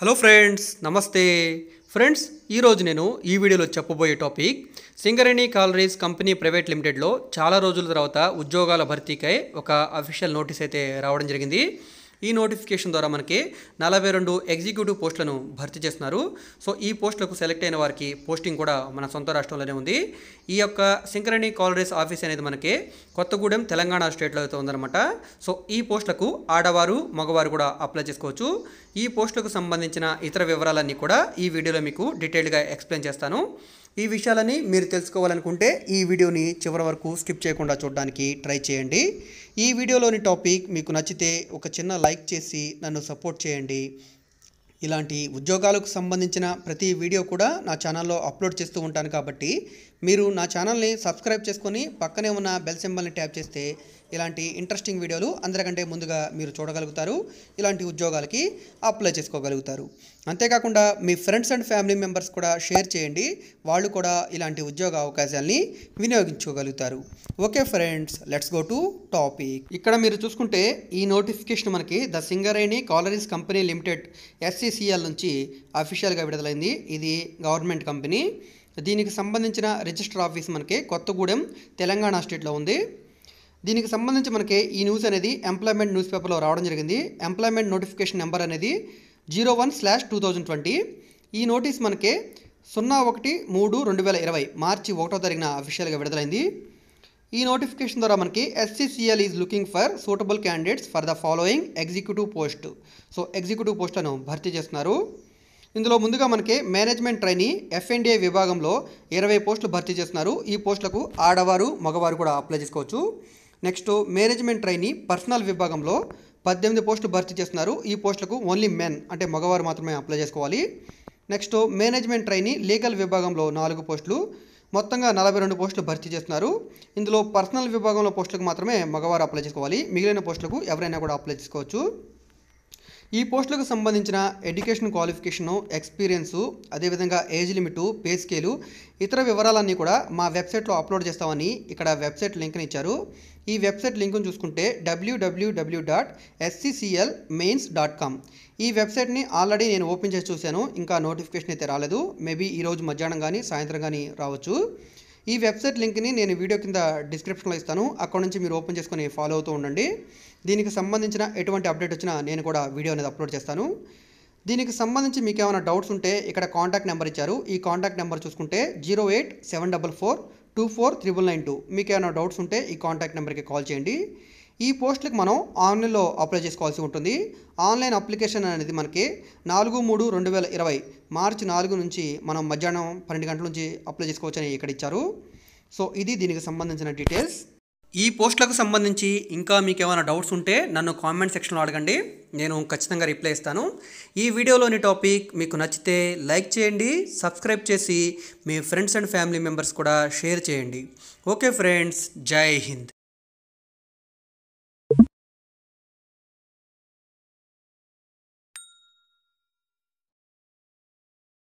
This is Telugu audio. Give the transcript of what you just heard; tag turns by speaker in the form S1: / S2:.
S1: హలో ఫ్రెండ్స్ నమస్తే ఫ్రెండ్స్ ఈరోజు నేను ఈ వీడియోలో చెప్పబోయే topic Singareni collieries company private లిమిటెడ్లో చాలా రోజుల తర్వాత ఉద్యోగాల భర్తీకై ఒక అఫీషియల్ నోటీస్ అయితే రావడం జరిగింది ఈ నోటిఫికేషన్ ద్వారా మనకి నలభై రెండు ఎగ్జిక్యూటివ్ పోస్టులను భర్తీ చేస్తున్నారు సో ఈ పోస్టులకు సెలెక్ట్ అయిన వారికి పోస్టింగ్ కూడా మన సొంత రాష్ట్రంలోనే ఉంది ఈ యొక్క సింకరణి కాలరీస్ ఆఫీస్ అనేది మనకి కొత్తగూడెం తెలంగాణ స్టేట్లో అయితే ఉందన్నమాట సో ఈ పోస్టులకు ఆడవారు మగవారు కూడా అప్లై చేసుకోవచ్చు ఈ పోస్టులకు సంబంధించిన ఇతర వివరాలన్నీ కూడా ఈ వీడియోలో మీకు డీటెయిల్గా ఎక్స్ప్లెయిన్ చేస్తాను ఈ విషయాలని మీరు తెలుసుకోవాలనుకుంటే ఈ వీడియోని చివరి వరకు స్కిప్ చేయకుండా చూడడానికి ట్రై చేయండి ఈ వీడియోలోని టాపిక్ మీకు నచ్చితే ఒక చిన్న లైక్ చేసి నన్ను సపోర్ట్ చేయండి ఇలాంటి ఉద్యోగాలకు సంబంధించిన ప్రతి వీడియో కూడా నా ఛానల్లో అప్లోడ్ చేస్తూ ఉంటాను కాబట్టి మీరు నా ఛానల్ని సబ్స్క్రైబ్ చేసుకొని పక్కనే ఉన్న బెల్ సింబల్ని ట్యాప్ చేస్తే ఇలాంటి ఇంట్రెస్టింగ్ వీడియోలు అందరికంటే ముందుగా మీరు చూడగలుగుతారు ఇలాంటి ఉద్యోగాలకి అప్లై చేసుకోగలుగుతారు అంతేకాకుండా మీ ఫ్రెండ్స్ అండ్ ఫ్యామిలీ మెంబర్స్ కూడా షేర్ చేయండి వాళ్ళు కూడా ఇలాంటి ఉద్యోగ అవకాశాలని వినియోగించుకోగలుగుతారు okay friends let's go to topic ఇక్కడ మీరు చూసుకుంటే ఈ నోటిఫికేషన్ మనకి the Singareni collieries company limited SCCL నుంచి అఫీషియల్గా విడుదలైంది ఇది గవర్నమెంట్ కంపెనీ దీనికి సంబంధించిన రిజిస్టర్ ఆఫీస్ మనకి కొత్తగూడెం తెలంగాణ స్టేట్లో ఉంది దీనికి సంబంధించి మనకి ఈ న్యూస్ అనేది ఎంప్లాయ్మెంట్ న్యూస్ పేపర్లో రావడం జరిగింది ఎంప్లాయ్మెంట్ నోటిఫికేషన్ నెంబర్ అనేది zero one slash two thousand twenty ఈ నోటీస్ మనకి సున్నా ఒకటి మూడు రెండు వేల ఇరవై మార్చి ఒకటో తారీఖున అఫీషియల్గా విడుదలైంది ఈ నోటిఫికేషన్ ద్వారా మనకి SCCL is looking for suitable candidates for the following executive post so executive పోస్ట్లను భర్తీ చేస్తున్నారు ఇందులో ముందుగా మనకి మేనేజ్మెంట్ ట్రైనీ ఎఫ్ఎన్డిఏ విభాగంలో ఇరవై పోస్టులు భర్తీ చేస్తున్నారు ఈ పోస్టులకు ఆడవారు మగవారు కూడా అప్లై చేసుకోవచ్చు నెక్స్ట్ మేనేజ్మెంట్ ట్రైనీ పర్సనల్ విభాగంలో పద్దెనిమిది పోస్టులు భర్తీ చేస్తున్నారు ఈ పోస్టులకు ఓన్లీ మెన్ అంటే మగవారు మాత్రమే అప్లై చేసుకోవాలి నెక్స్ట్ మేనేజ్మెంట్ ట్రైనీ లీగల్ విభాగంలో నాలుగు పోస్టులు మొత్తంగా నలభై రెండు పోస్టులు భర్తీ చేస్తున్నారు ఇందులో పర్సనల్ విభాగంలో పోస్టులకు మాత్రమే మగవారు అప్లై చేసుకోవాలి మిగిలిన పోస్టులకు ఎవరైనా కూడా అప్లై చేసుకోవచ్చు ఈ పోస్టులకు సంబంధించిన ఎడ్యుకేషన్ క్వాలిఫికేషను ఎక్స్పీరియన్సు అదేవిధంగా ఏజ్ లిమిటు పే స్కేలు ఇతర వివరాలన్నీ కూడా మా వెబ్సైట్లో అప్లోడ్ చేస్తామని ఇక్కడ వెబ్సైట్ లింక్ని ఇచ్చారు ఈ వెబ్సైట్ లింక్ను చూసుకుంటే WWW dot SCCL mines dot com ఈ వెబ్సైట్ని ఆల్రెడీ నేను ఓపెన్ చేసి చూశాను ఇంకా నోటిఫికేషన్ అయితే రాలేదు మేబీ ఈరోజు మధ్యాహ్నం కానీ సాయంత్రం కానీ రావచ్చు ఈ వెబ్సైట్ లింక్ని నేను వీడియో కింద డిస్క్రిప్షన్లో ఇస్తాను అక్కడ నుంచి మీరు ఓపెన్ చేసుకొని ఫాలో అవుతూ ఉండండి దీనికి సంబంధించిన ఎటువంటి అప్డేట్ వచ్చినా నేను కూడా వీడియో అనేది అప్లోడ్ చేస్తాను దీనికి సంబంధించి మీకు ఏమైనా డౌట్స్ ఉంటే ఇక్కడ కాంటాక్ట్ నెంబర్ ఇచ్చారు ఈ కాంటాక్ట్ నెంబర్ చూసుకుంటే zero eight seven double four two four triple nine two మీకు ఏమైనా డౌట్స్ ఉంటే ఈ కాంటాక్ట్ నెంబర్కి కాల్ చేయండి ఈ పోస్టులకు మనం ఆన్లైన్లో అప్లై చేసుకోవాల్సి ఉంటుంది ఆన్లైన్ అప్లికేషన్ అనేది మనకి నాలుగు మూడు రెండు వేల ఇరవై మార్చి నాలుగు నుంచి మనం మధ్యాహ్నం పన్నెండు గంటల నుంచి అప్లై చేసుకోవచ్చని ఇక్కడ ఇచ్చారు సో ఇది దీనికి సంబంధించిన డీటెయిల్స్ ఈ పోస్టులకు సంబంధించి ఇంకా మీకు ఏమైనా డౌట్స్ ఉంటే నన్ను కామెంట్ సెక్షన్లో అడగండి నేను ఖచ్చితంగా రిప్లై ఇస్తాను ఈ వీడియోలోని టాపిక్ మీకు నచ్చితే లైక్ చేయండి సబ్స్క్రైబ్ చేసి మీ ఫ్రెండ్స్ అండ్ ఫ్యామిలీ మెంబర్స్ కూడా షేర్ చేయండి ఓకే ఫ్రెండ్స్ జై హింద్